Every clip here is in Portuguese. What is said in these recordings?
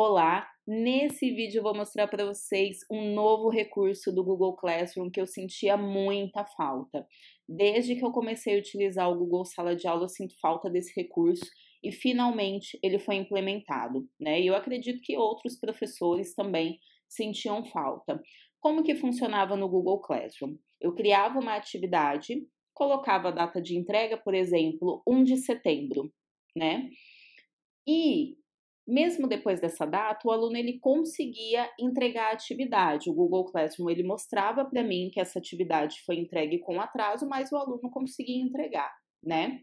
Olá! Nesse vídeo eu vou mostrar para vocês um novo recurso do Google Classroom que eu sentia muita falta. Desde que eu comecei a utilizar o Google Sala de Aula, eu sinto falta desse recurso e finalmente ele foi implementado, né? E eu acredito que outros professores também sentiam falta. Como que funcionava no Google Classroom? Eu criava uma atividade, colocava a data de entrega, por exemplo, 1 de setembro, né? E mesmo depois dessa data, o aluno ele conseguia entregar a atividade. O Google Classroom ele mostrava para mim que essa atividade foi entregue com atraso, mas o aluno conseguia entregar, né?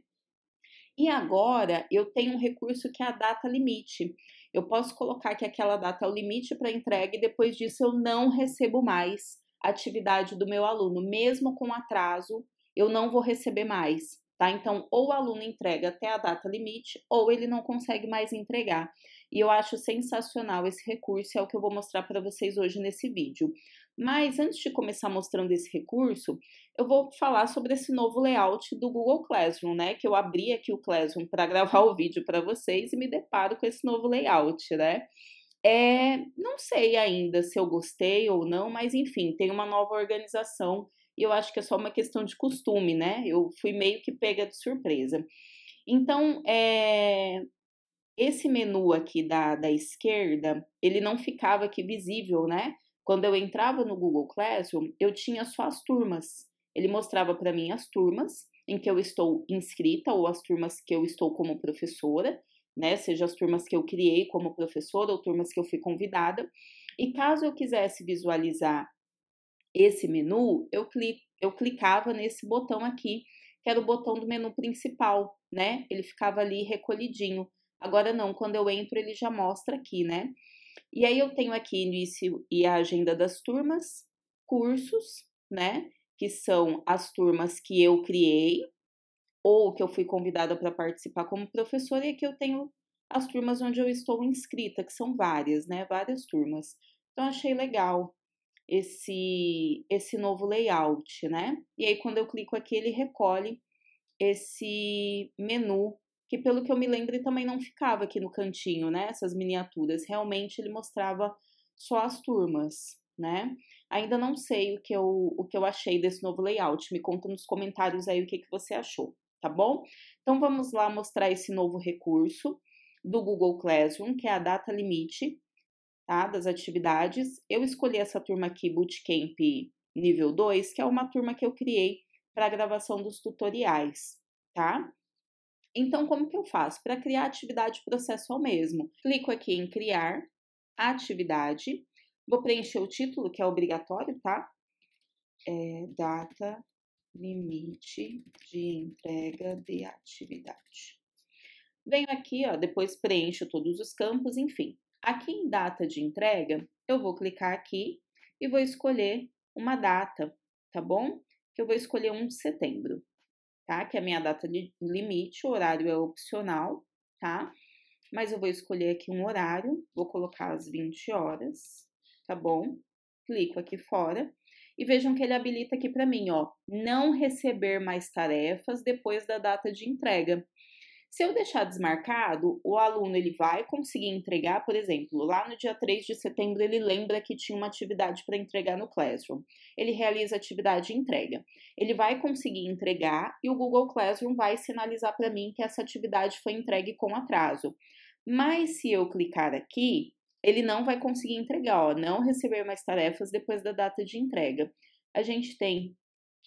E agora eu tenho um recurso que é a data limite. Eu posso colocar que aquela data é o limite para entrega e depois disso eu não recebo mais a atividade do meu aluno, mesmo com atraso, eu não vou receber mais, tá? Então, ou o aluno entrega até a data limite ou ele não consegue mais entregar. E eu acho sensacional esse recurso, é o que eu vou mostrar para vocês hoje nesse vídeo. Mas antes de começar mostrando esse recurso, eu vou falar sobre esse novo layout do Google Classroom, né? Que eu abri aqui o Classroom para gravar o vídeo para vocês e me deparo com esse novo layout, né? É, não sei ainda se eu gostei ou não, mas enfim, tem uma nova organização e eu acho que é só uma questão de costume, né? Eu fui meio que pega de surpresa. Então, é, esse menu aqui da, da esquerda, ele não ficava aqui visível, né? Quando eu entrava no Google Classroom, eu tinha só as turmas. Ele mostrava para mim as turmas em que eu estou inscrita ou as turmas que eu estou como professora, né? Seja as turmas que eu criei como professora ou turmas que eu fui convidada. E caso eu quisesse visualizar esse menu, eu, eu clicava nesse botão aqui, que era o botão do menu principal, né? Ele ficava ali recolhidinho. Agora não, quando eu entro ele já mostra aqui, né? E aí eu tenho aqui início e a agenda das turmas, cursos, né? Que são as turmas que eu criei ou que eu fui convidada para participar como professora e aqui eu tenho as turmas onde eu estou inscrita, que são várias, né? Várias turmas. Então achei legal esse esse novo layout, né? E aí quando eu clico aqui ele recolhe esse menu que pelo que eu me lembro também não ficava aqui no cantinho, né? Essas miniaturas. Realmente ele mostrava só as turmas, né? Ainda não sei o que eu, o que eu achei desse novo layout. Me conta nos comentários aí o que, que você achou, tá bom? Então vamos lá mostrar esse novo recurso do Google Classroom, que é a data limite tá, das atividades. Eu escolhi essa turma aqui, Bootcamp nível 2, que é uma turma que eu criei para gravação dos tutoriais, tá? Então, como que eu faço? Para criar atividade, o processo é o mesmo. Clico aqui em criar atividade, vou preencher o título, que é obrigatório, tá? É, data limite de entrega de atividade. Venho aqui, ó, depois preencho todos os campos, enfim. Aqui em data de entrega, eu vou clicar aqui e vou escolher uma data, tá bom? Que eu vou escolher 1 de setembro tá? Que é a minha data de limite, o horário é opcional, tá? Mas eu vou escolher aqui um horário, vou colocar as 20 horas, tá bom? Clico aqui fora e vejam que ele habilita aqui para mim, ó, não receber mais tarefas depois da data de entrega. Se eu deixar desmarcado, o aluno ele vai conseguir entregar, por exemplo, lá no dia 3 de setembro ele lembra que tinha uma atividade para entregar no Classroom. Ele realiza a atividade e entrega. Ele vai conseguir entregar e o Google Classroom vai sinalizar para mim que essa atividade foi entregue com atraso. Mas se eu clicar aqui, ele não vai conseguir entregar, ó, não receber mais tarefas depois da data de entrega. A gente tem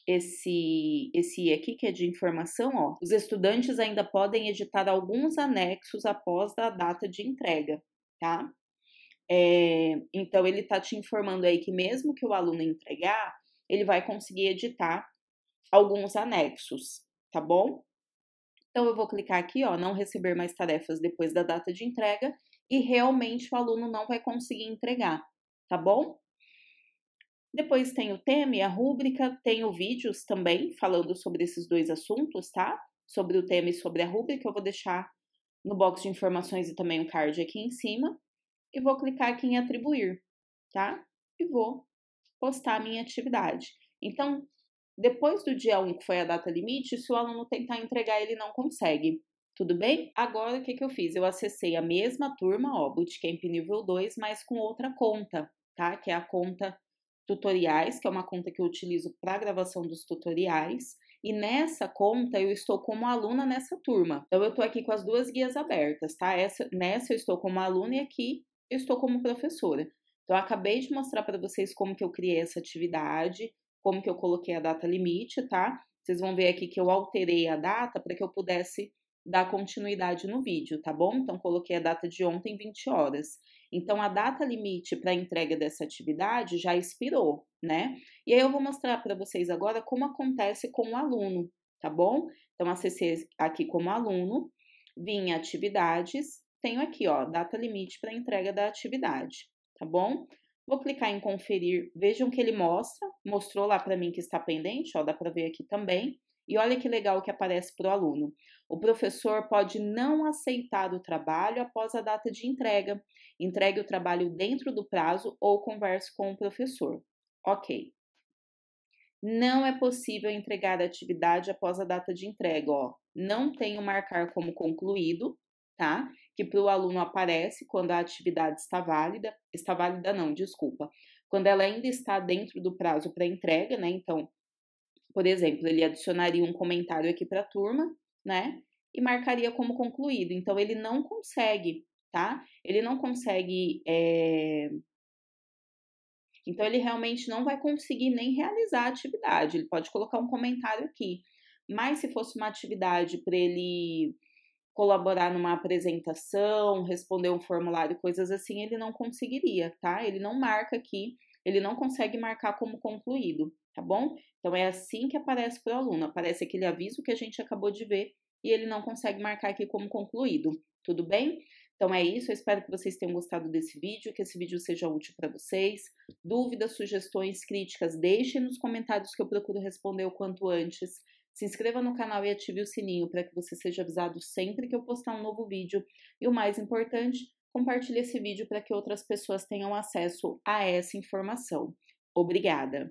esse, esse aqui, que é de informação, ó. Os estudantes ainda podem editar alguns anexos após a data de entrega, tá? É, então, ele tá te informando aí que mesmo que o aluno entregar, ele vai conseguir editar alguns anexos, tá bom? Então, eu vou clicar aqui, ó, não receber mais tarefas depois da data de entrega e realmente o aluno não vai conseguir entregar, tá bom? Depois tem o tema e a rúbrica, tenho vídeos também falando sobre esses dois assuntos, tá? Sobre o tema e sobre a rúbrica, eu vou deixar no box de informações e também o um card aqui em cima. E vou clicar aqui em atribuir, tá? E vou postar a minha atividade. Então, depois do dia 1, que foi a data limite, se o aluno tentar entregar, ele não consegue. Tudo bem? Agora, o que, que eu fiz? Eu acessei a mesma turma, ó, Bootcamp nível 2, mas com outra conta, tá? Que é a conta tutoriais, que é uma conta que eu utilizo para gravação dos tutoriais. E nessa conta eu estou como aluna nessa turma. Então eu estou aqui com as duas guias abertas, tá? Essa, nessa eu estou como aluna e aqui eu estou como professora. Então eu acabei de mostrar para vocês como que eu criei essa atividade, como que eu coloquei a data limite, tá? Vocês vão ver aqui que eu alterei a data para que eu pudesse dar continuidade no vídeo, tá bom? Então coloquei a data de ontem 20 horas. Então, a data limite para entrega dessa atividade já expirou, né? E aí eu vou mostrar para vocês agora como acontece com o aluno, tá bom? Então, acessei aqui como aluno, vim atividades, tenho aqui, ó, data limite para entrega da atividade, tá bom? Vou clicar em conferir, vejam que ele mostra, mostrou lá para mim que está pendente, ó, dá para ver aqui também. E olha que legal que aparece para o aluno. O professor pode não aceitar o trabalho após a data de entrega. Entregue o trabalho dentro do prazo ou converse com o professor. Ok. Não é possível entregar a atividade após a data de entrega, ó. Não tenho marcar como concluído, tá? Que para o aluno aparece quando a atividade está válida, está válida não, desculpa, quando ela ainda está dentro do prazo para entrega, né? Então, por exemplo, ele adicionaria um comentário aqui para a turma, né? E marcaria como concluído. Então, ele não consegue, tá? Ele não consegue. É... Então, ele realmente não vai conseguir nem realizar a atividade. Ele pode colocar um comentário aqui. Mas se fosse uma atividade para ele colaborar numa apresentação, responder um formulário, coisas assim, ele não conseguiria, tá? Ele não marca aqui ele não consegue marcar como concluído, tá bom? Então é assim que aparece para o aluno, aparece aquele aviso que a gente acabou de ver e ele não consegue marcar aqui como concluído, tudo bem? Então é isso, eu espero que vocês tenham gostado desse vídeo, que esse vídeo seja útil para vocês. Dúvidas, sugestões, críticas, deixem nos comentários que eu procuro responder o quanto antes. Se inscreva no canal e ative o sininho para que você seja avisado sempre que eu postar um novo vídeo. E o mais importante, Compartilhe esse vídeo para que outras pessoas tenham acesso a essa informação. Obrigada!